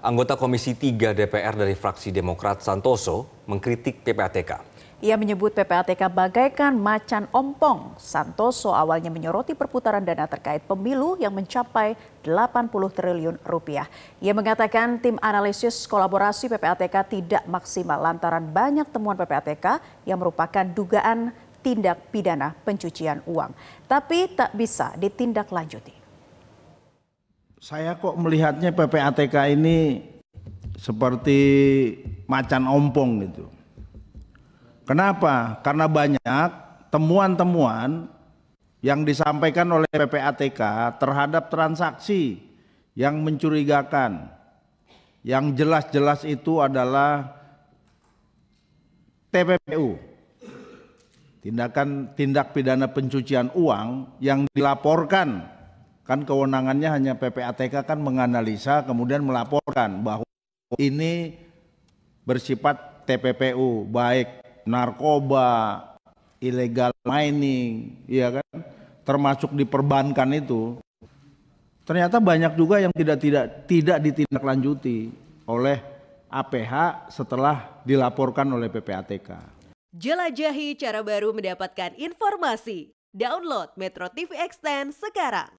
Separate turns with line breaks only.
Anggota Komisi 3 DPR dari fraksi Demokrat Santoso mengkritik PPATK.
Ia menyebut PPATK bagaikan macan ompong. Santoso awalnya menyoroti perputaran dana terkait pemilu yang mencapai 80 triliun rupiah. Ia mengatakan tim analisis kolaborasi PPATK tidak maksimal lantaran banyak temuan PPATK yang merupakan dugaan tindak pidana pencucian uang. Tapi tak bisa ditindaklanjuti.
Saya kok melihatnya PPATK ini seperti macan ompong gitu. Kenapa? Karena banyak temuan-temuan yang disampaikan oleh PPATK terhadap transaksi yang mencurigakan. Yang jelas-jelas itu adalah TPPU. Tindakan tindak pidana pencucian uang yang dilaporkan Kan kewenangannya hanya PPATK kan menganalisa kemudian melaporkan bahwa ini bersifat TPPU baik narkoba, ilegal mining, ya kan? Termasuk di perbankan itu. Ternyata banyak juga yang tidak tidak tidak ditindaklanjuti oleh APH setelah dilaporkan oleh PPATK.
Jelajahi cara baru mendapatkan informasi. Download Metro TV Extend
sekarang.